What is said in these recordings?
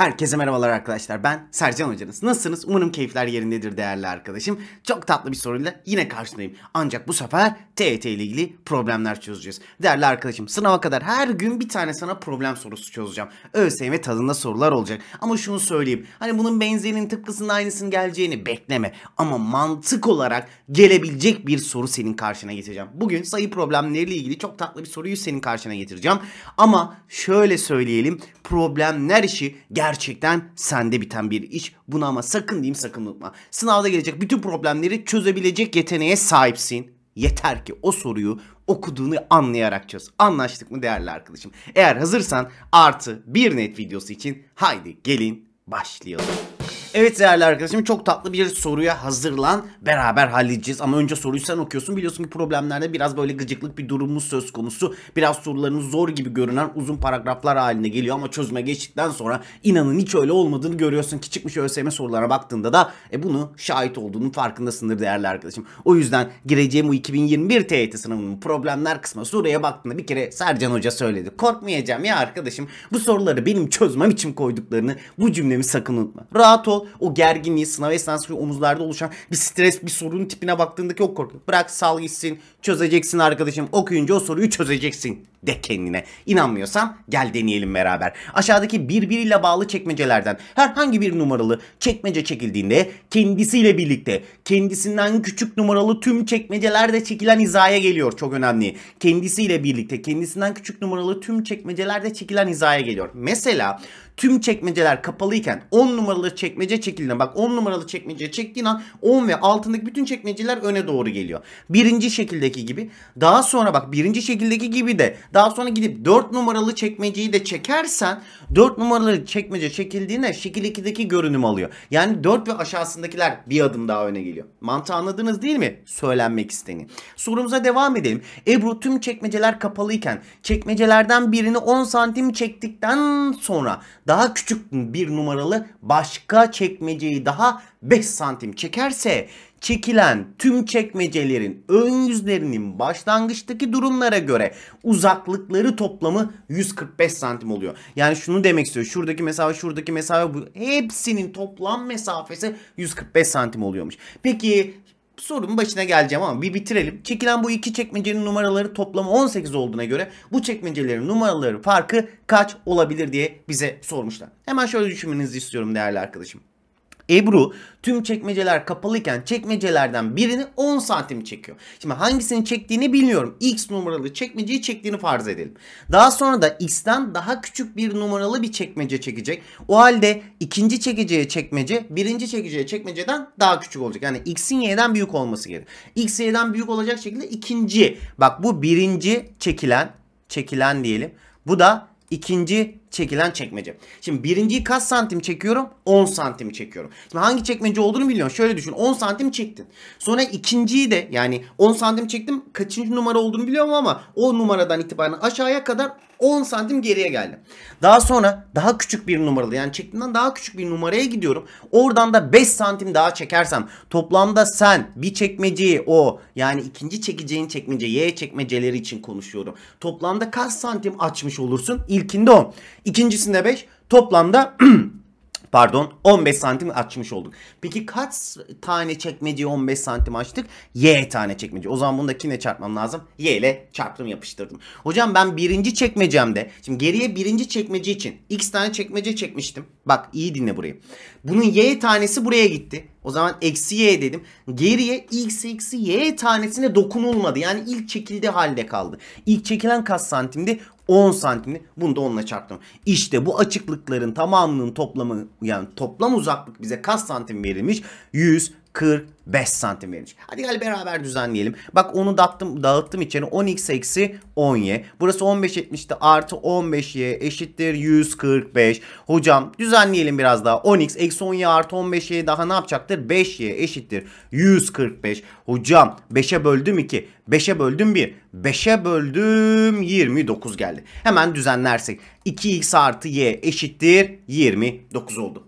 Herkese merhabalar arkadaşlar. Ben Sercan Hocanız. Nasılsınız? Umarım keyifler yerindedir değerli arkadaşım. Çok tatlı bir soruyla yine karşınızdayım. Ancak bu sefer TET e ile ilgili problemler çözeceğiz. Değerli arkadaşım sınava kadar her gün bir tane sana problem sorusu çözeceğim. ÖSYM e e tadında sorular olacak. Ama şunu söyleyeyim. Hani bunun benzerinin tıpkısının aynısının geleceğini bekleme. Ama mantık olarak gelebilecek bir soru senin karşına getireceğim. Bugün sayı problemleriyle ilgili çok tatlı bir soruyu senin karşına getireceğim. Ama şöyle söyleyelim. Problemler işi gel gerçekten sende biten bir iş. Bunu ama sakın diyeyim sakın unutma. Sınavda gelecek bütün problemleri çözebilecek yeteneğe sahipsin. Yeter ki o soruyu okuduğunu anlayarak çöz. Anlaştık mı değerli arkadaşım? Eğer hazırsan artı bir net videosu için haydi gelin başlayalım. Evet değerli arkadaşım çok tatlı bir soruya hazırlan. Beraber halledeceğiz ama önce soruyu sen okuyorsun. Biliyorsun ki problemlerde biraz böyle gıcıklık bir durumumuz söz konusu. Biraz soruların zor gibi görünen uzun paragraflar haline geliyor ama çözüme geçtikten sonra inanın hiç öyle olmadığını görüyorsun ki çıkmış ÖSYM sorulara baktığında da e bunu şahit olduğunun farkındasındır değerli arkadaşım. O yüzden gireceğim bu 2021 TYT e sınavının problemler kısmı soruya baktığında bir kere Sercan Hoca söyledi. Korkmayacağım ya arkadaşım bu soruları benim çözmem için koyduklarını bu cümlemi sakın unutma. Rahat ol o gerginliği, sınav esnasında omuzlarda oluşan bir stres, bir sorun tipine baktığında o korkuyor. Bırak sal gitsin, çözeceksin arkadaşım. Okuyunca o soruyu çözeceksin de kendine. İnanmıyorsan gel deneyelim beraber. Aşağıdaki birbiriyle bağlı çekmecelerden herhangi bir numaralı çekmece çekildiğinde kendisiyle birlikte kendisinden küçük numaralı tüm çekmecelerde çekilen hizaya geliyor. Çok önemli. Kendisiyle birlikte kendisinden küçük numaralı tüm çekmecelerde çekilen hizaya geliyor. Mesela tüm çekmeceler kapalıyken 10 numaralı çekmece çekmece çekildiğinde bak 10 numaralı çekmece çektiğin an 10 ve altındaki bütün çekmeceler öne doğru geliyor. Birinci şekildeki gibi. Daha sonra bak birinci şekildeki gibi de daha sonra gidip 4 numaralı çekmeceyi de çekersen 4 numaralı çekmece çekildiğinde şekil 2'deki görünüm alıyor. Yani 4 ve aşağısındakiler bir adım daha öne geliyor. Mantı anladınız değil mi? Söylenmek isteni. Sorumuza devam edelim. Ebru tüm çekmeceler kapalıyken çekmecelerden birini 10 santim çektikten sonra daha küçük bir numaralı başka çekmece çekmeceyi daha 5 santim çekerse çekilen tüm çekmecelerin ön yüzlerinin başlangıçtaki durumlara göre uzaklıkları toplamı 145 santim oluyor. Yani şunu demek istiyor. Şuradaki mesafe, şuradaki mesafe bu. Hepsinin toplam mesafesi 145 santim oluyormuş. Peki sorunun başına geleceğim ama bir bitirelim. Çekilen bu iki çekmecenin numaraları toplamı 18 olduğuna göre bu çekmecelerin numaraları farkı kaç olabilir diye bize sormuşlar. Hemen şöyle düşünmenizi istiyorum değerli arkadaşım. Ebru tüm çekmeceler kapalıyken çekmecelerden birini 10 santim çekiyor. Şimdi hangisini çektiğini bilmiyorum. X numaralı çekmeceyi çektiğini farz edelim. Daha sonra da X'ten daha küçük bir numaralı bir çekmece çekecek. O halde ikinci çekeceği çekmece birinci çekeceği çekmeceden daha küçük olacak. Yani X'in Y'den büyük olması gerekiyor. X Y'den büyük olacak şekilde ikinci. Bak bu birinci çekilen çekilen diyelim. Bu da ikinci çekilen çekmece. Şimdi birinciyi kaç santim çekiyorum? 10 santim çekiyorum. Şimdi hangi çekmece olduğunu biliyorsun. Şöyle düşün 10 santim çektin. Sonra ikinciyi de yani 10 santim çektim. Kaçıncı numara olduğunu biliyorum ama o numaradan itibaren aşağıya kadar 10 santim geriye geldim. Daha sonra daha küçük bir numaralı yani çektiğimden daha küçük bir numaraya gidiyorum. Oradan da 5 santim daha çekersem toplamda sen bir çekmeceyi o yani ikinci çekeceğin çekmece Y çekmeceleri için konuşuyorum. Toplamda kaç santim açmış olursun? İlkinde 10. İkincisinde 5. Toplamda pardon 15 santim açmış olduk. Peki kaç tane çekmeceyi 15 santim açtık? Y tane çekmece. O zaman bunu da kimle çarpmam lazım? Y ile çarptım yapıştırdım. Hocam ben birinci çekmecemde şimdi geriye birinci çekmece için x tane çekmece çekmiştim. Bak iyi dinle burayı. Bunun y tanesi buraya gitti. O zaman eksi y dedim. Geriye x eksi y tanesine dokunulmadı. Yani ilk çekildi halde kaldı. İlk çekilen kaç santimdi? 10 santimli. Bunu da onunla çarptım. İşte bu açıklıkların tamamının toplamı yani toplam uzaklık bize kaç santim verilmiş? 100 45 santim verilmiş. Hadi gel beraber düzenleyelim. Bak onu dağıttım, dağıttım içeri 10x eksi 10y. Burası 15.70'ti artı 15y eşittir 145. Hocam düzenleyelim biraz daha. 10x eksi 10y artı 15y daha ne yapacaktır? 5y eşittir 145. Hocam 5'e böldüm 2. 5'e böldüm 1. 5'e böldüm 29 geldi. Hemen düzenlersek 2x artı y eşittir 29 oldu.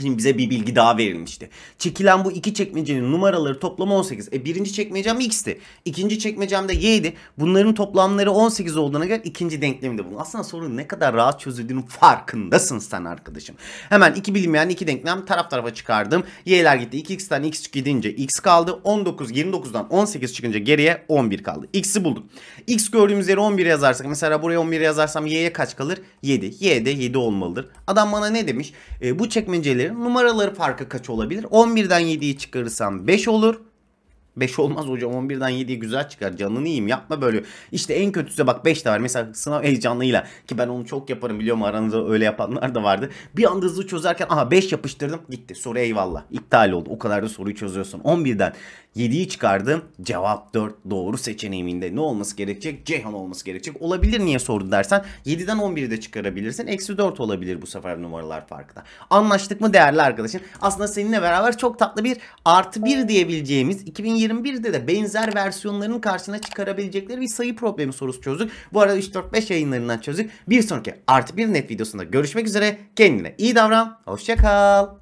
Şimdi bize bir bilgi daha verilmişti. Çekilen bu iki çekmecenin numaraları toplamı 18. E birinci çekmecem x'ti. İkinci çekmecem de y'di. Bunların toplamları 18 olduğuna göre ikinci denklemi de bulun. Aslında sorunun ne kadar rahat çözüldüğünün farkındasın sen arkadaşım. Hemen iki bilinmeyen iki denklem taraf tarafa çıkardım. Y'ler gitti. 2x'ten x gidince x kaldı. 19, 29'dan 18 çıkınca geriye 11 kaldı. X'i buldum. X gördüğümüz yere 11 yazarsak mesela buraya 11 yazarsam y'ye kaç kalır? 7. Y'de 7 olmalıdır. Adam bana ne demiş? E, bu çekmeceler numaraları farkı kaç olabilir? 11'den 7'yi çıkarırsam 5 olur. 5 olmaz hocam 11'den 7'yi güzel çıkar canını yiyeyim yapma böyle. İşte en kötüsü de bak 5 de var mesela sınav heyecanıyla ki ben onu çok yaparım biliyorum aranızda öyle yapanlar da vardı. Bir anda hızlı çözerken aha 5 yapıştırdım gitti soru eyvallah iptal oldu o kadar da soruyu çözüyorsun. 11'den 7'yi çıkardım cevap 4 doğru seçeneğiminde ne olması gerekecek Ceyhan olması gerekecek olabilir niye sordu dersen 7'den 11'i de çıkarabilirsin eksi 4 olabilir bu sefer numaralar farkında. Anlaştık mı değerli arkadaşım aslında seninle beraber çok tatlı bir artı 1 diyebileceğimiz 2020 2021'de de benzer versiyonların karşısına çıkarabilecekleri bir sayı problemi sorusu çözdük. Bu arada 3-4-5 yayınlarından çözdük. Bir sonraki artı bir net videosunda görüşmek üzere. Kendine iyi davran. Hoşçakal.